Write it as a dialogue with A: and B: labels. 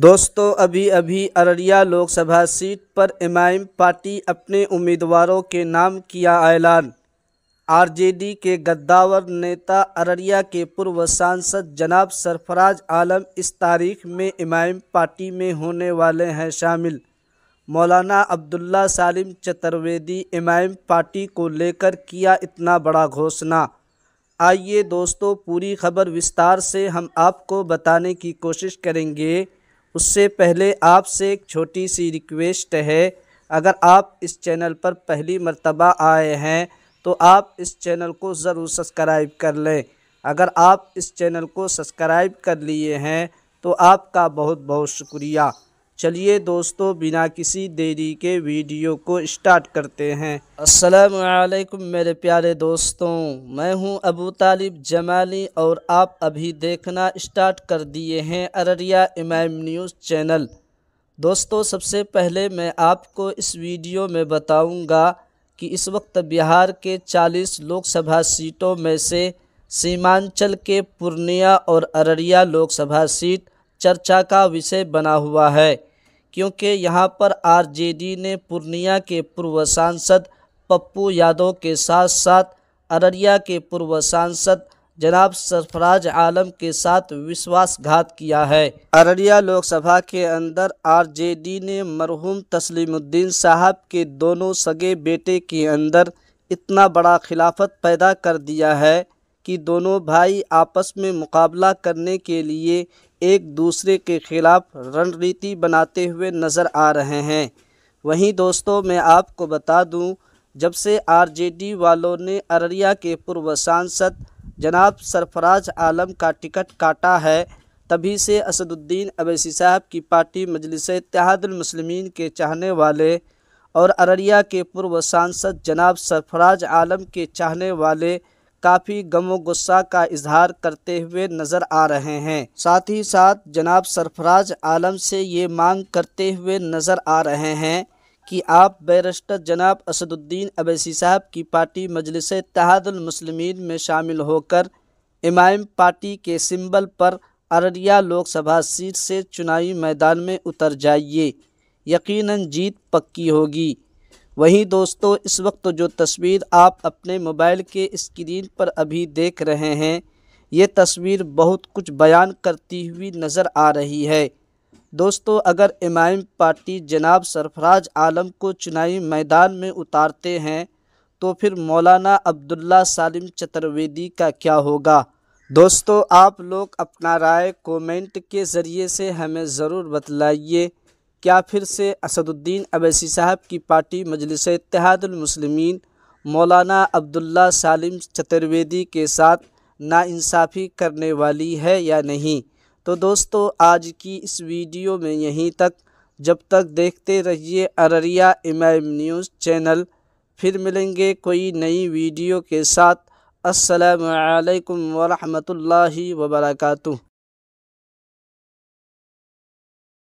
A: दोस्तों अभी अभी अररिया लोकसभा सीट पर एमआईएम पार्टी अपने उम्मीदवारों के नाम किया ऐलान आरजेडी के गद्दावर नेता अररिया के पूर्व सांसद जनाब सरफराज आलम इस तारीख में एमआईएम पार्टी में होने वाले हैं शामिल मौलाना अब्दुल्ला सालिम चतुर्वेदी एमआईएम पार्टी को लेकर किया इतना बड़ा घोषणा आइए दोस्तों पूरी खबर विस्तार से हम आपको बताने की कोशिश करेंगे उससे पहले आपसे एक छोटी सी रिक्वेस्ट है अगर आप इस चैनल पर पहली मर्तबा आए हैं तो आप इस चैनल को ज़रूर सब्सक्राइब कर लें अगर आप इस चैनल को सब्सक्राइब कर लिए हैं तो आपका बहुत बहुत शुक्रिया चलिए दोस्तों बिना किसी देरी के वीडियो को स्टार्ट करते हैं वालेकुम मेरे प्यारे दोस्तों मैं हूं अबू तालिब जमाली और आप अभी देखना स्टार्ट कर दिए हैं अररिया इमाम न्यूज़ चैनल दोस्तों सबसे पहले मैं आपको इस वीडियो में बताऊंगा कि इस वक्त बिहार के 40 लोकसभा सीटों में से सीमांचल के पूर्णिया और अररिया लोकसभा सीट चर्चा का विषय बना हुआ है क्योंकि यहाँ पर आरजेडी ने पूर्णिया के पूर्व सांसद पप्पू यादव के साथ साथ अररिया के पूर्व सांसद जनाब सरफराज आलम के साथ विश्वासघात किया है अररिया लोकसभा के अंदर आरजेडी ने मरहूम तस्लीमुद्दीन साहब के दोनों सगे बेटे के अंदर इतना बड़ा खिलाफत पैदा कर दिया है कि दोनों भाई आपस में मुकाबला करने के लिए एक दूसरे के खिलाफ रणनीति बनाते हुए नज़र आ रहे हैं वहीं दोस्तों मैं आपको बता दूं जब से आरजेडी वालों ने अररिया के पूर्व सांसद जनाब सरफराज आलम का टिकट काटा है तभी से असदुद्दीन अवैसी साहब की पार्टी मजलिस मुस्लिमीन के चाहने वाले और अररिया के पूर्व सांसद जनाब सरफराज आलम के चाहने वाले काफ़ी गमो गुस्सा का इजहार करते हुए नज़र आ रहे हैं साथ ही साथ जनाब सरफराज आलम से ये मांग करते हुए नज़र आ रहे हैं कि आप बैरिस्टर जनाब असदुद्दीन अवैसी साहब की पार्टी मजलिस तहादुलमसलमिन में शामिल होकर इमाम पार्टी के सिंबल पर अररिया लोकसभा सीट से चुनावी मैदान में उतर जाइए यकीनन जीत पक्की होगी वहीं दोस्तों इस वक्त जो तस्वीर आप अपने मोबाइल के स्क्रीन पर अभी देख रहे हैं ये तस्वीर बहुत कुछ बयान करती हुई नज़र आ रही है दोस्तों अगर इमाम पार्टी जनाब सरफराज आलम को चुनावी मैदान में उतारते हैं तो फिर मौलाना अब्दुल्ला सालिम चतुर्वेदी का क्या होगा दोस्तों आप लोग अपना राय कमेंट के ज़रिए से हमें ज़रूर बतलाइए क्या फिर से असदुद्दीन अवैसी साहब की पार्टी मजलिस इतिहादमसलमिन मौलाना अब्दुल्ला सालिम चतुर्वेदी के साथ नासाफ़ी करने वाली है या नहीं तो दोस्तों आज की इस वीडियो में यहीं तक जब तक देखते रहिए अररिया एम न्यूज़ चैनल फिर मिलेंगे कोई नई वीडियो के साथ असलकम वरहमल वबरकू